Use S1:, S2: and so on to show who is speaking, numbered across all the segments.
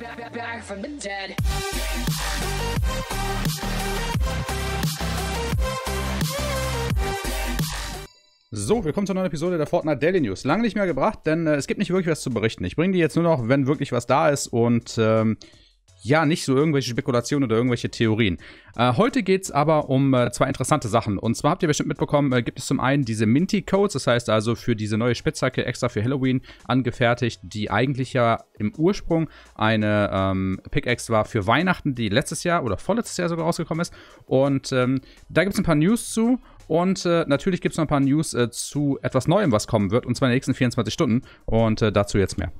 S1: back, back from the dead. So, willkommen zu einer neuen Episode der Fortnite Daily News. Lange nicht mehr gebracht, denn äh, es gibt nicht wirklich was zu berichten. Ich bringe die jetzt nur noch, wenn wirklich was da ist und ähm, ja nicht so irgendwelche Spekulationen oder irgendwelche Theorien. Äh, heute geht es aber um äh, zwei interessante Sachen. Und zwar habt ihr bestimmt mitbekommen, äh, gibt es zum einen diese Minty-Codes, das heißt also für diese neue Spitzhacke extra für Halloween angefertigt, die eigentlich ja im Ursprung eine ähm, Pickaxe war für Weihnachten, die letztes Jahr oder vorletztes Jahr sogar rausgekommen ist. Und ähm, da gibt es ein paar News zu. Und äh, natürlich gibt es noch ein paar News äh, zu etwas Neuem, was kommen wird, und zwar in den nächsten 24 Stunden. Und äh, dazu jetzt mehr.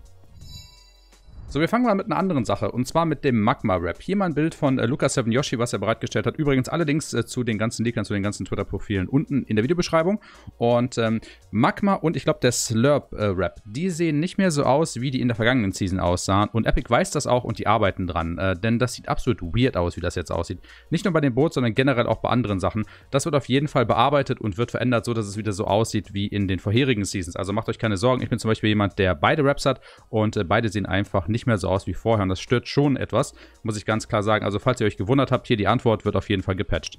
S1: So, wir fangen mal mit einer anderen Sache und zwar mit dem Magma-Rap. Hier mal ein Bild von äh, Lukas 7 Yoshi, was er bereitgestellt hat. Übrigens allerdings äh, zu den ganzen Leakern, zu den ganzen Twitter-Profilen unten in der Videobeschreibung. Und ähm, Magma und ich glaube der Slurp-Rap, die sehen nicht mehr so aus, wie die in der vergangenen Season aussahen. Und Epic weiß das auch und die arbeiten dran, äh, denn das sieht absolut weird aus, wie das jetzt aussieht. Nicht nur bei dem Boot, sondern generell auch bei anderen Sachen. Das wird auf jeden Fall bearbeitet und wird verändert, so dass es wieder so aussieht wie in den vorherigen Seasons. Also macht euch keine Sorgen. Ich bin zum Beispiel jemand, der beide Raps hat und äh, beide sehen einfach nicht nicht mehr so aus wie vorher und das stört schon etwas, muss ich ganz klar sagen. Also falls ihr euch gewundert habt, hier die Antwort wird auf jeden Fall gepatcht.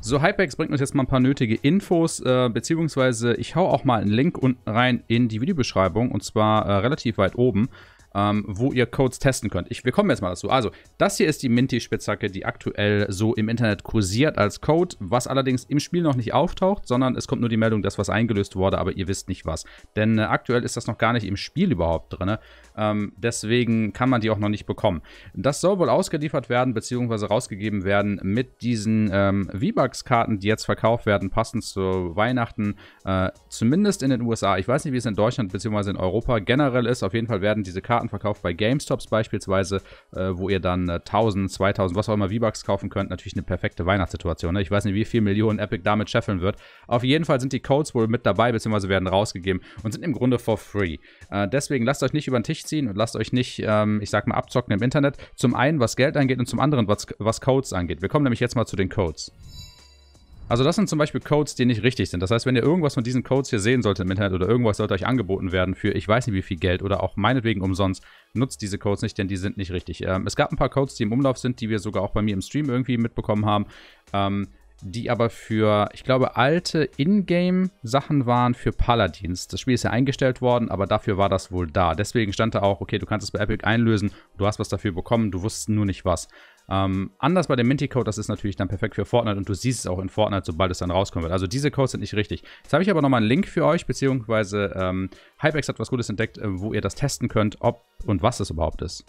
S1: So, Hypex bringt uns jetzt mal ein paar nötige Infos, äh, beziehungsweise ich hau auch mal einen Link unten rein in die Videobeschreibung und zwar äh, relativ weit oben ähm, wo ihr Codes testen könnt. Ich, wir kommen jetzt mal dazu. Also, das hier ist die Minty-Spitzhacke, die aktuell so im Internet kursiert als Code, was allerdings im Spiel noch nicht auftaucht, sondern es kommt nur die Meldung, dass was eingelöst wurde, aber ihr wisst nicht was. Denn äh, aktuell ist das noch gar nicht im Spiel überhaupt drin. Ähm, deswegen kann man die auch noch nicht bekommen. Das soll wohl ausgeliefert werden, beziehungsweise rausgegeben werden mit diesen ähm, V-Bucks-Karten, die jetzt verkauft werden, passend zu Weihnachten, äh, zumindest in den USA. Ich weiß nicht, wie es in Deutschland beziehungsweise in Europa generell ist. Auf jeden Fall werden diese Karten verkauft bei GameStops beispielsweise, äh, wo ihr dann äh, 1000, 2000, was auch immer V-Bucks kaufen könnt, natürlich eine perfekte Weihnachtssituation. Ne? Ich weiß nicht, wie viel Millionen Epic damit scheffeln wird. Auf jeden Fall sind die Codes wohl mit dabei, beziehungsweise werden rausgegeben und sind im Grunde for free. Äh, deswegen lasst euch nicht über den Tisch ziehen und lasst euch nicht, ähm, ich sag mal, abzocken im Internet. Zum einen, was Geld angeht und zum anderen, was, was Codes angeht. Wir kommen nämlich jetzt mal zu den Codes. Also das sind zum Beispiel Codes, die nicht richtig sind. Das heißt, wenn ihr irgendwas von diesen Codes hier sehen solltet im Internet oder irgendwas sollte euch angeboten werden für ich weiß nicht wie viel Geld oder auch meinetwegen umsonst, nutzt diese Codes nicht, denn die sind nicht richtig. Ähm, es gab ein paar Codes, die im Umlauf sind, die wir sogar auch bei mir im Stream irgendwie mitbekommen haben. Ähm, die aber für, ich glaube, alte Ingame-Sachen waren für Paladins. Das Spiel ist ja eingestellt worden, aber dafür war das wohl da. Deswegen stand da auch, okay, du kannst es bei Epic einlösen, du hast was dafür bekommen, du wusstest nur nicht was. Ähm, anders bei dem Minty-Code, das ist natürlich dann perfekt für Fortnite und du siehst es auch in Fortnite, sobald es dann rauskommen wird. Also diese Codes sind nicht richtig. Jetzt habe ich aber nochmal einen Link für euch, beziehungsweise ähm, Hypex hat was Gutes entdeckt, äh, wo ihr das testen könnt, ob und was es überhaupt ist.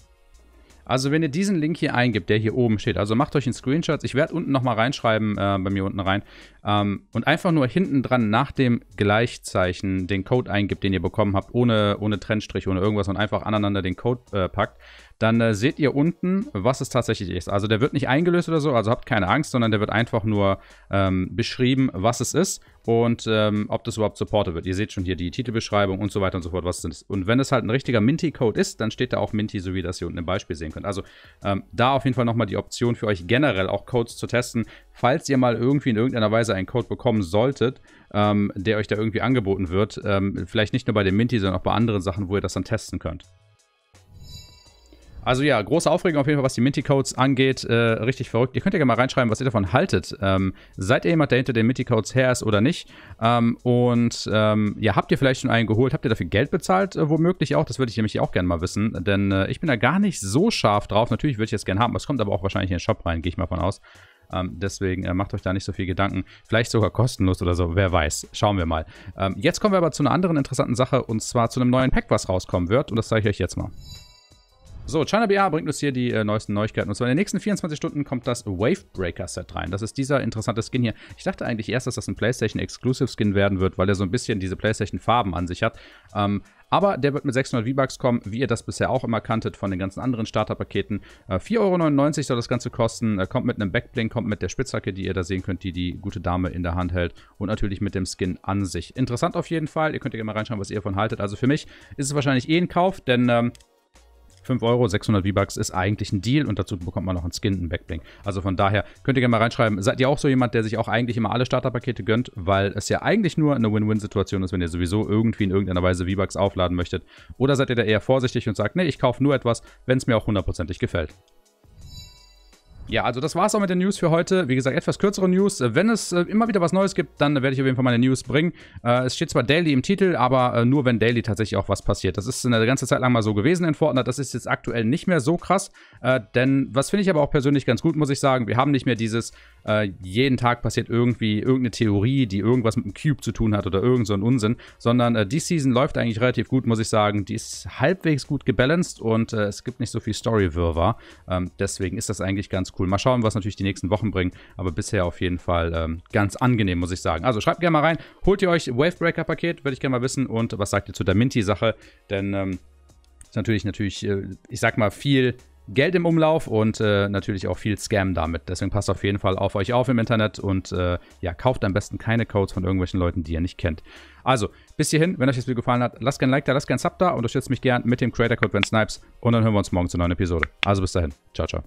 S1: Also wenn ihr diesen Link hier eingibt, der hier oben steht, also macht euch einen Screenshot. Ich werde unten nochmal reinschreiben, äh, bei mir unten rein. Ähm, und einfach nur hinten dran nach dem Gleichzeichen den Code eingibt, den ihr bekommen habt, ohne, ohne Trennstrich, ohne irgendwas und einfach aneinander den Code äh, packt dann äh, seht ihr unten, was es tatsächlich ist. Also der wird nicht eingelöst oder so, also habt keine Angst, sondern der wird einfach nur ähm, beschrieben, was es ist und ähm, ob das überhaupt supported wird. Ihr seht schon hier die Titelbeschreibung und so weiter und so fort, was es ist. Und wenn es halt ein richtiger Minty-Code ist, dann steht da auch Minty, so wie das hier unten im Beispiel sehen könnt. Also ähm, da auf jeden Fall nochmal die Option für euch generell auch Codes zu testen, falls ihr mal irgendwie in irgendeiner Weise einen Code bekommen solltet, ähm, der euch da irgendwie angeboten wird. Ähm, vielleicht nicht nur bei dem Minty, sondern auch bei anderen Sachen, wo ihr das dann testen könnt. Also ja, große Aufregung auf jeden Fall, was die Minty-Codes angeht. Äh, richtig verrückt. Ihr könnt ja gerne mal reinschreiben, was ihr davon haltet. Ähm, seid ihr jemand, der hinter den Minty-Codes her ist oder nicht? Ähm, und ähm, ja, habt ihr vielleicht schon einen geholt? Habt ihr dafür Geld bezahlt? Äh, womöglich auch. Das würde ich nämlich auch gerne mal wissen. Denn äh, ich bin da gar nicht so scharf drauf. Natürlich würde ich es gerne haben. Es kommt aber auch wahrscheinlich in den Shop rein, gehe ich mal von aus. Ähm, deswegen äh, macht euch da nicht so viel Gedanken. Vielleicht sogar kostenlos oder so, wer weiß. Schauen wir mal. Ähm, jetzt kommen wir aber zu einer anderen interessanten Sache und zwar zu einem neuen Pack, was rauskommen wird. Und das zeige ich euch jetzt mal. So, China BA bringt uns hier die äh, neuesten Neuigkeiten. Und zwar in den nächsten 24 Stunden kommt das Wavebreaker-Set rein. Das ist dieser interessante Skin hier. Ich dachte eigentlich erst, dass das ein PlayStation-Exclusive-Skin werden wird, weil er so ein bisschen diese PlayStation-Farben an sich hat. Ähm, aber der wird mit 600 V-Bucks kommen, wie ihr das bisher auch immer kanntet von den ganzen anderen Starterpaketen. Äh, 4,99 Euro soll das Ganze kosten. Äh, kommt mit einem Backbling, kommt mit der Spitzhacke, die ihr da sehen könnt, die die gute Dame in der Hand hält. Und natürlich mit dem Skin an sich. Interessant auf jeden Fall. Ihr könnt ja gerne mal reinschauen, was ihr davon haltet. Also für mich ist es wahrscheinlich eh ein Kauf, denn ähm, 5 Euro, 600 V-Bucks ist eigentlich ein Deal und dazu bekommt man noch einen Skin, einen Backblink. Also von daher könnt ihr gerne mal reinschreiben, seid ihr auch so jemand, der sich auch eigentlich immer alle Starterpakete gönnt, weil es ja eigentlich nur eine Win-Win-Situation ist, wenn ihr sowieso irgendwie in irgendeiner Weise V-Bucks aufladen möchtet. Oder seid ihr da eher vorsichtig und sagt, nee, ich kaufe nur etwas, wenn es mir auch hundertprozentig gefällt. Ja, also das war's auch mit den News für heute. Wie gesagt, etwas kürzere News. Wenn es äh, immer wieder was Neues gibt, dann werde ich auf jeden Fall meine News bringen. Äh, es steht zwar Daily im Titel, aber äh, nur wenn Daily tatsächlich auch was passiert. Das ist eine ganze Zeit lang mal so gewesen in Fortnite. Das ist jetzt aktuell nicht mehr so krass. Äh, denn was finde ich aber auch persönlich ganz gut, muss ich sagen. Wir haben nicht mehr dieses, äh, jeden Tag passiert irgendwie irgendeine Theorie, die irgendwas mit dem Cube zu tun hat oder irgend so ein Unsinn. Sondern äh, die Season läuft eigentlich relativ gut, muss ich sagen. Die ist halbwegs gut gebalanced und es gibt nicht so viel Story-Wirrwarr. Ähm, deswegen ist das eigentlich ganz gut cool. Mal schauen, was natürlich die nächsten Wochen bringen. Aber bisher auf jeden Fall ähm, ganz angenehm, muss ich sagen. Also schreibt gerne mal rein. Holt ihr euch Wavebreaker-Paket? Würde ich gerne mal wissen. Und was sagt ihr zu der Minty-Sache? Denn ähm, ist natürlich, natürlich, äh, ich sag mal, viel Geld im Umlauf und äh, natürlich auch viel Scam damit. Deswegen passt auf jeden Fall auf euch auf im Internet und äh, ja, kauft am besten keine Codes von irgendwelchen Leuten, die ihr nicht kennt. Also, bis hierhin, wenn euch das Video gefallen hat, lasst gerne ein Like da, lasst gerne ein Sub da, unterstützt mich gern mit dem Creator Code Van Snipes und dann hören wir uns morgen zur neuen Episode. Also bis dahin, ciao, ciao.